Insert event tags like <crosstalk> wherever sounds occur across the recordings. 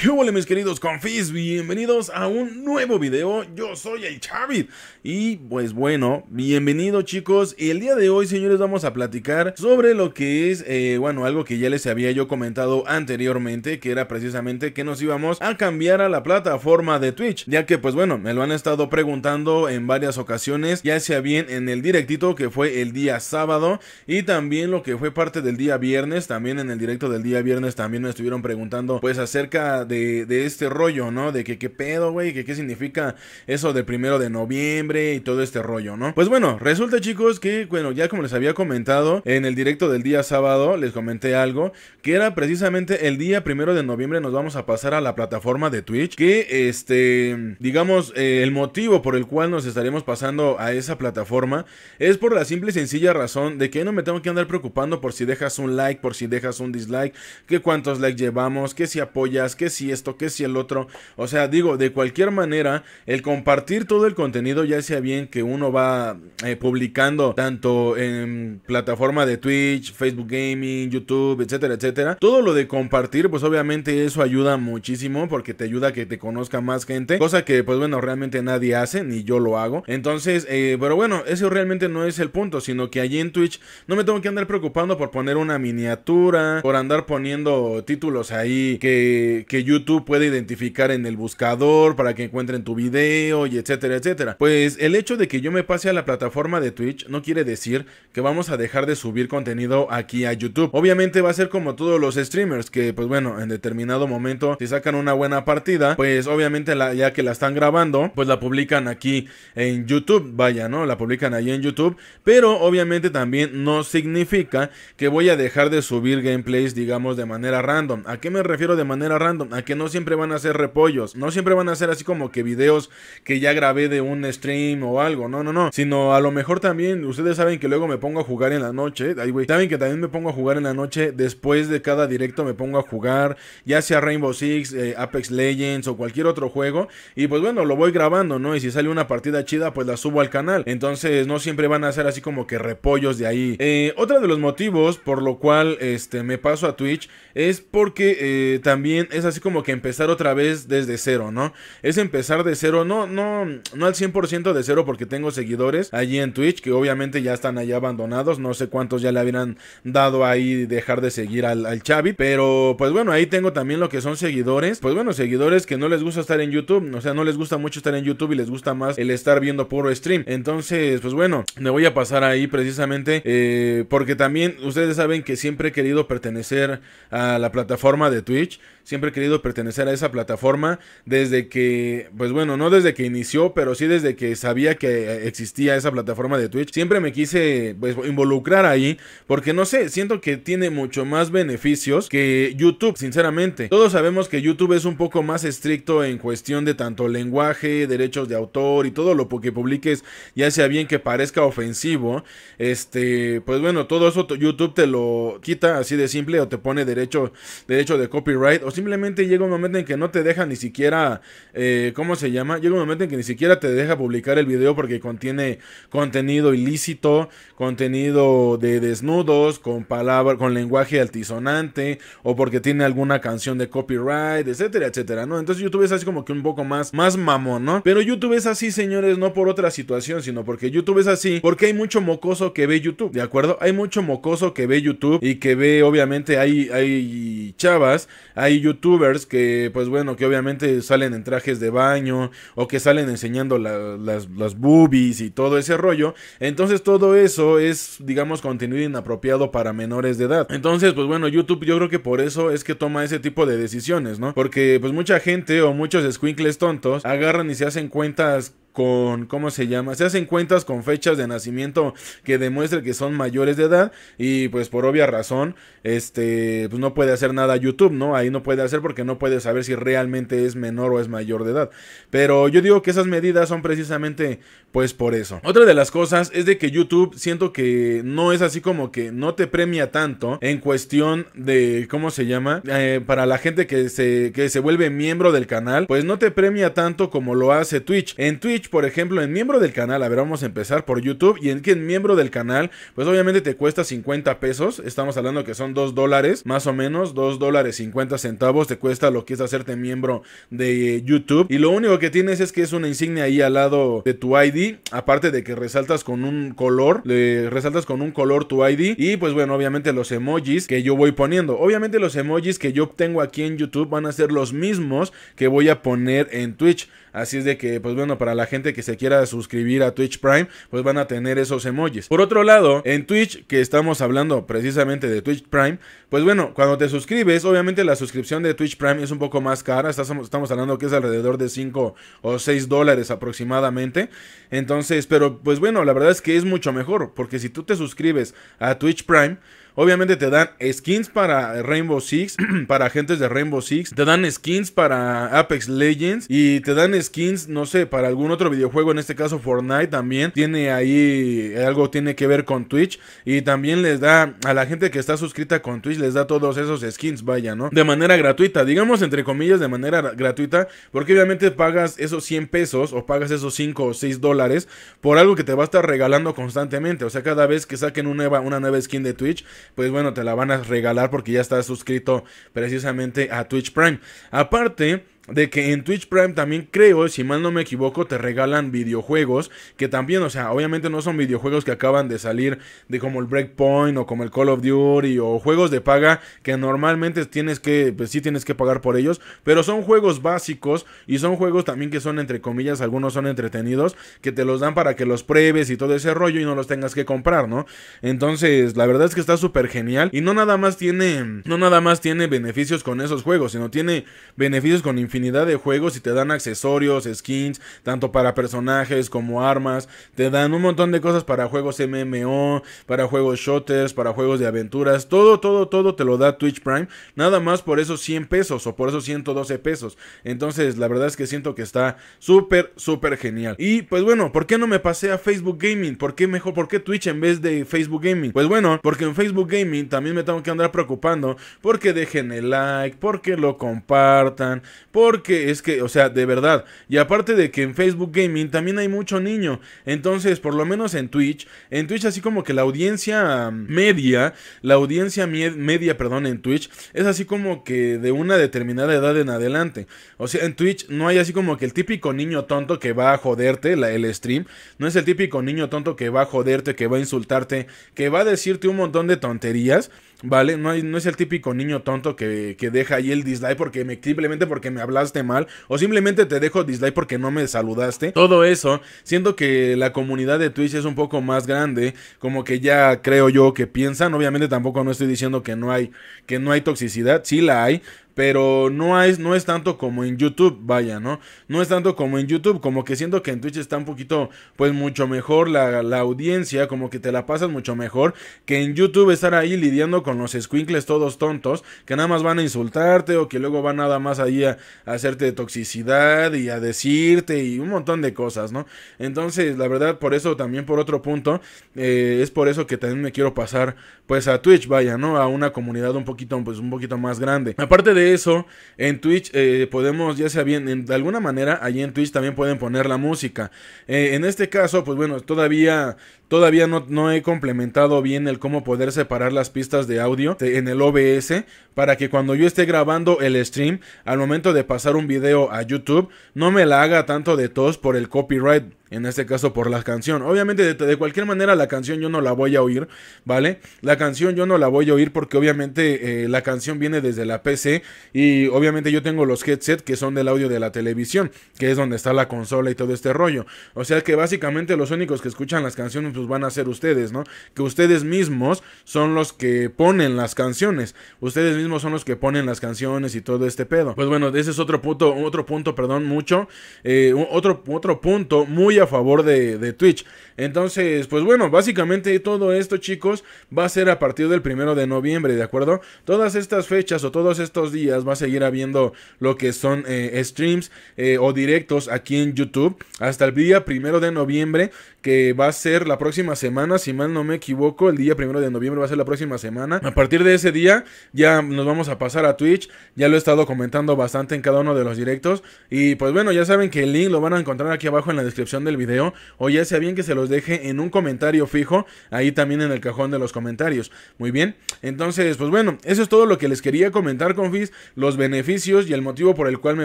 ¿Qué hola mis queridos confis? Bienvenidos a un nuevo video, yo soy el Chavit Y pues bueno, bienvenido chicos y El día de hoy señores vamos a platicar sobre lo que es, eh, bueno, algo que ya les había yo comentado anteriormente Que era precisamente que nos íbamos a cambiar a la plataforma de Twitch Ya que pues bueno, me lo han estado preguntando en varias ocasiones Ya sea bien en el directito que fue el día sábado Y también lo que fue parte del día viernes También en el directo del día viernes también me estuvieron preguntando pues acerca de de, este rollo, ¿no? De que qué pedo, güey, que qué significa eso del primero de noviembre y todo este rollo, ¿no? Pues bueno, resulta chicos que, bueno, ya como les había comentado en el directo del día sábado, les comenté algo, que era precisamente el día primero de noviembre nos vamos a pasar a la plataforma de Twitch, que este, digamos, eh, el motivo por el cual nos estaremos pasando a esa plataforma es por la simple y sencilla razón de que no me tengo que andar preocupando por si dejas un like, por si dejas un dislike, que cuántos likes llevamos, que si apoyas, que si si esto, que si el otro. O sea, digo, de cualquier manera, el compartir todo el contenido, ya sea bien que uno va eh, publicando tanto en plataforma de Twitch, Facebook Gaming, YouTube, etcétera, etcétera. Todo lo de compartir, pues obviamente eso ayuda muchísimo porque te ayuda a que te conozca más gente, cosa que pues bueno, realmente nadie hace, ni yo lo hago. Entonces, eh, pero bueno, eso realmente no es el punto, sino que allí en Twitch no me tengo que andar preocupando por poner una miniatura, por andar poniendo títulos ahí que, que yo YouTube puede identificar en el buscador para que encuentren tu video y etcétera, etcétera. Pues el hecho de que yo me pase a la plataforma de Twitch no quiere decir que vamos a dejar de subir contenido aquí a YouTube. Obviamente va a ser como todos los streamers que pues bueno, en determinado momento si sacan una buena partida, pues obviamente la, ya que la están grabando, pues la publican aquí en YouTube, vaya, ¿no? La publican allí en YouTube, pero obviamente también no significa que voy a dejar de subir gameplays digamos de manera random. ¿A qué me refiero de manera random? que no siempre van a ser repollos, no siempre van a ser así como que videos que ya grabé de un stream o algo, no, no, no, sino a lo mejor también, ustedes saben que luego me pongo a jugar en la noche, ay saben que también me pongo a jugar en la noche, después de cada directo me pongo a jugar, ya sea Rainbow Six, eh, Apex Legends o cualquier otro juego, y pues bueno, lo voy grabando, ¿no? Y si sale una partida chida, pues la subo al canal, entonces no siempre van a ser así como que repollos de ahí. Eh, otro de los motivos por lo cual este, me paso a Twitch es porque eh, también es así como como que empezar otra vez desde cero, ¿no? Es empezar de cero, no, no, no al 100% de cero porque tengo seguidores allí en Twitch que obviamente ya están allá abandonados, no sé cuántos ya le habrían dado ahí dejar de seguir al, al pero pues bueno, ahí tengo también lo que son seguidores, pues bueno, seguidores que no les gusta estar en YouTube, o sea, no les gusta mucho estar en YouTube y les gusta más el estar viendo puro stream, entonces pues bueno, me voy a pasar ahí precisamente eh, porque también ustedes saben que siempre he querido pertenecer a la plataforma de Twitch, Siempre he querido pertenecer a esa plataforma desde que, pues bueno, no desde que inició, pero sí desde que sabía que eh, existía esa plataforma de Twitch. Siempre me quise pues, involucrar ahí porque no sé, siento que tiene mucho más beneficios que YouTube, sinceramente. Todos sabemos que YouTube es un poco más estricto en cuestión de tanto lenguaje, derechos de autor y todo lo que publiques, ya sea bien que parezca ofensivo. Este, pues bueno, todo eso YouTube te lo quita así de simple o te pone derecho, derecho de copyright simplemente llega un momento en que no te deja ni siquiera, eh, ¿cómo se llama? Llega un momento en que ni siquiera te deja publicar el video porque contiene contenido ilícito, contenido de desnudos, con palabra, con lenguaje altisonante, o porque tiene alguna canción de copyright, etcétera, etcétera, ¿no? Entonces YouTube es así como que un poco más, más mamón, ¿no? Pero YouTube es así, señores, no por otra situación, sino porque YouTube es así, porque hay mucho mocoso que ve YouTube, ¿de acuerdo? Hay mucho mocoso que ve YouTube y que ve, obviamente, hay, hay chavas, hay YouTube youtubers que, pues bueno, que obviamente salen en trajes de baño o que salen enseñando las, las boobies y todo ese rollo. Entonces todo eso es, digamos, contenido inapropiado para menores de edad. Entonces, pues bueno, YouTube yo creo que por eso es que toma ese tipo de decisiones, ¿no? Porque pues mucha gente o muchos squinkles tontos agarran y se hacen cuentas con, ¿cómo se llama? Se hacen cuentas con fechas de nacimiento que demuestren que son mayores de edad y pues por obvia razón, este, pues no puede hacer nada YouTube, ¿no? Ahí no puede hacer porque no puede saber si realmente es menor o es mayor de edad. Pero yo digo que esas medidas son precisamente pues por eso. Otra de las cosas es de que YouTube siento que no es así como que no te premia tanto en cuestión de, ¿cómo se llama? Eh, para la gente que se, que se vuelve miembro del canal, pues no te premia tanto como lo hace Twitch. En Twitch por ejemplo, en miembro del canal, a ver, vamos a empezar por YouTube. Y en que en miembro del canal, pues obviamente te cuesta 50 pesos. Estamos hablando que son 2 dólares, más o menos, 2 dólares 50 centavos. Te cuesta lo que es hacerte miembro de eh, YouTube. Y lo único que tienes es que es una insignia ahí al lado de tu ID. Aparte de que resaltas con un color, le resaltas con un color tu ID. Y pues bueno, obviamente los emojis que yo voy poniendo. Obviamente los emojis que yo tengo aquí en YouTube van a ser los mismos que voy a poner en Twitch. Así es de que, pues bueno, para la gente que se quiera suscribir a Twitch Prime, pues van a tener esos emojis. Por otro lado, en Twitch, que estamos hablando precisamente de Twitch Prime, pues bueno, cuando te suscribes, obviamente la suscripción de Twitch Prime es un poco más cara. Estamos hablando que es alrededor de 5 o 6 dólares aproximadamente. Entonces, pero pues bueno, la verdad es que es mucho mejor, porque si tú te suscribes a Twitch Prime, Obviamente te dan skins para Rainbow Six, <clears throat> para agentes de Rainbow Six, te dan skins para Apex Legends y te dan skins, no sé, para algún otro videojuego, en este caso Fortnite también. Tiene ahí eh, algo tiene que ver con Twitch y también les da a la gente que está suscrita con Twitch les da todos esos skins, vaya, ¿no? De manera gratuita, digamos entre comillas de manera gratuita, porque obviamente pagas esos 100 pesos o pagas esos 5 o 6 dólares por algo que te va a estar regalando constantemente, o sea, cada vez que saquen una nueva, una nueva skin de Twitch, pues bueno, te la van a regalar porque ya estás suscrito precisamente a Twitch Prime. Aparte, de que en Twitch Prime también creo, si mal no me equivoco, te regalan videojuegos que también, o sea, obviamente no son videojuegos que acaban de salir de como el Breakpoint o como el Call of Duty o juegos de paga que normalmente tienes que, pues sí tienes que pagar por ellos, pero son juegos básicos y son juegos también que son entre comillas, algunos son entretenidos, que te los dan para que los pruebes y todo ese rollo y no los tengas que comprar, ¿no? Entonces, la verdad es que está súper genial y no nada más tiene, no nada más tiene beneficios con esos juegos, sino tiene beneficios con infinidad de juegos y te dan accesorios, skins, tanto para personajes como armas, te dan un montón de cosas para juegos MMO, para juegos shooters, para juegos de aventuras, todo, todo, todo te lo da Twitch Prime, nada más por esos 100 pesos o por esos 112 pesos. Entonces, la verdad es que siento que está súper, súper genial. Y pues bueno, ¿por qué no me pasé a Facebook Gaming? ¿Por qué mejor? ¿Por qué Twitch en vez de Facebook Gaming? Pues bueno, porque en Facebook Gaming también me tengo que andar preocupando porque dejen el like, porque lo compartan, porque porque es que, o sea, de verdad. Y aparte de que en Facebook Gaming también hay mucho niño. Entonces, por lo menos en Twitch. En Twitch así como que la audiencia media. La audiencia media, perdón, en Twitch. Es así como que de una determinada edad en adelante. O sea, en Twitch no hay así como que el típico niño tonto que va a joderte la, el stream. No es el típico niño tonto que va a joderte, que va a insultarte. Que va a decirte un montón de tonterías. ¿Vale? No, es el típico niño tonto que, deja ahí el dislike porque me, simplemente porque me hablaste mal o simplemente te dejo dislike porque no me saludaste. Todo eso, siento que la comunidad de Twitch es un poco más grande, como que ya creo yo que piensan. Obviamente tampoco no estoy diciendo que no hay, que no hay toxicidad, sí la hay, pero no es, no es tanto como en YouTube, vaya, ¿no? No es tanto como en YouTube, como que siento que en Twitch está un poquito, pues mucho mejor la, audiencia, como que te la pasas mucho mejor que en YouTube estar ahí lidiando con los squinkles todos tontos, que nada más van a insultarte o que luego van nada más ahí a, hacerte toxicidad y a decirte y un montón de cosas, ¿no? Entonces, la verdad, por eso también, por otro punto, eh, es por eso que también me quiero pasar, pues a Twitch, vaya, ¿no? A una comunidad un poquito, pues un poquito más grande. Aparte de eso, en Twitch eh, podemos, ya sea bien, de alguna manera, allí en Twitch también pueden poner la música. Eh, en este caso, pues bueno, todavía, todavía no, no, he complementado bien el cómo poder separar las pistas de audio en el OBS para que cuando yo esté grabando el stream, al momento de pasar un video a YouTube, no me la haga tanto de tos por el copyright. En este caso por la canción. Obviamente de, cualquier manera la canción yo no la voy a oír, ¿vale? La canción yo no la voy a oír porque obviamente eh, la canción viene desde la PC y obviamente yo tengo los headset que son del audio de la televisión, que es donde está la consola y todo este rollo. O sea que básicamente los únicos que escuchan las canciones pues van a ser ustedes, ¿no? Que ustedes mismos son los que ponen las canciones. Ustedes mismos son los que ponen las canciones y todo este pedo. Pues bueno, ese es otro punto, otro punto, perdón, mucho. Eh, otro, otro punto muy a favor de, de Twitch. Entonces, pues bueno, básicamente todo esto, chicos, va a ser a partir del primero de noviembre, ¿de acuerdo? Todas estas fechas o todos estos días ya va a seguir habiendo lo que son eh, streams eh, o directos aquí en YouTube hasta el día primero de noviembre, que va a ser la próxima semana, si mal no me equivoco, el día primero de noviembre va a ser la próxima semana. A partir de ese día ya nos vamos a pasar a Twitch, ya lo he estado comentando bastante en cada uno de los directos y pues bueno, ya saben que el link lo van a encontrar aquí abajo en la descripción del video o ya sea bien que se los deje en un comentario fijo, ahí también en el cajón de los comentarios. Muy bien, entonces pues bueno, eso es todo lo que les quería comentar, con confis los beneficios y el motivo por el cual me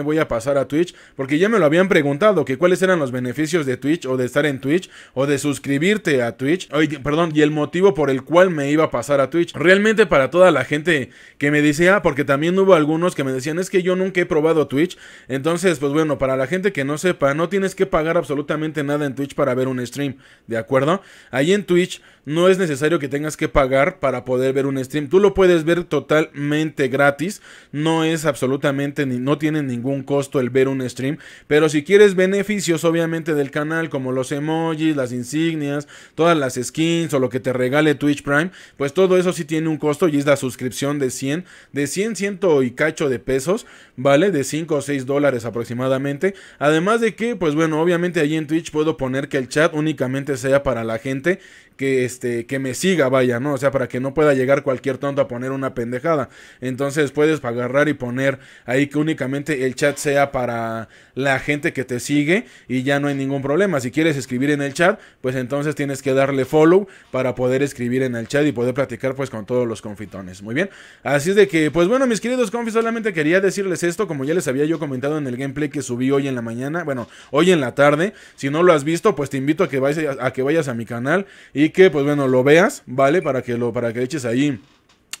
voy a pasar a Twitch, porque ya me lo habían preguntado, que cuáles eran los beneficios de Twitch o de estar en Twitch o de suscribirte a Twitch, perdón, y el motivo por el cual me iba a pasar a Twitch. Realmente para toda la gente que me dice, ah, porque también hubo algunos que me decían, es que yo nunca he probado Twitch, entonces pues bueno, para la gente que no sepa, no tienes que pagar absolutamente nada en Twitch para ver un stream, ¿de acuerdo? Ahí en Twitch no es necesario que tengas que pagar para poder ver un stream. Tú lo puedes ver totalmente gratis. No es absolutamente ni no tiene ningún costo el ver un stream. Pero si quieres beneficios, obviamente, del canal, como los emojis, las insignias, todas las skins o lo que te regale Twitch Prime, pues todo eso sí tiene un costo y es la suscripción de 100, de 100, 100 y cacho de pesos, ¿vale? De 5 o 6 dólares aproximadamente. Además de que, pues bueno, obviamente ahí en Twitch puedo poner que el chat únicamente sea para la gente que este, que me siga, vaya, ¿no? O sea, para que no pueda llegar cualquier tonto a poner una pendejada. Entonces puedes agarrar y poner ahí que únicamente el chat sea para la gente que te sigue y ya no hay ningún problema. Si quieres escribir en el chat, pues entonces tienes que darle follow para poder escribir en el chat y poder platicar pues con todos los confitones. Muy bien. Así es de que, pues bueno, mis queridos confis, solamente quería decirles esto, como ya les había yo comentado en el gameplay que subí hoy en la mañana, bueno, hoy en la tarde. Si no lo has visto, pues te invito a que vayas a que vayas a mi canal y que pues bueno, lo veas, ¿vale? Para que lo, para que eches ahí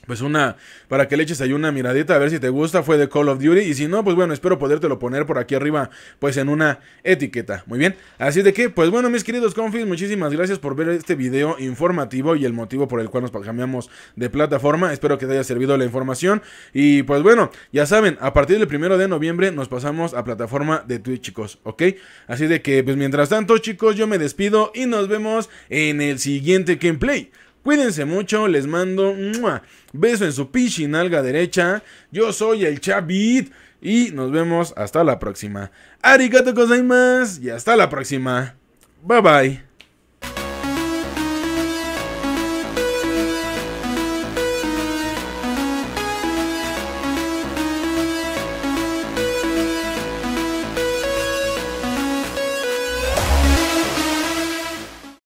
pues una, para que le eches ahí una miradita, a ver si te gusta, fue de Call of Duty. Y si no, pues bueno, espero podértelo poner por aquí arriba, pues en una etiqueta. Muy bien, así de que, pues bueno, mis queridos confis, muchísimas gracias por ver este video informativo y el motivo por el cual nos cambiamos de plataforma. Espero que te haya servido la información. Y pues bueno, ya saben, a partir del primero de noviembre nos pasamos a plataforma de Twitch, chicos, ¿ok? Así de que, pues mientras tanto, chicos, yo me despido y nos vemos en el siguiente gameplay. Cuídense mucho, les mando un beso en su nalga derecha. Yo soy el Chavit y nos vemos hasta la próxima. Arigato gozaimasu y hasta la próxima. Bye bye.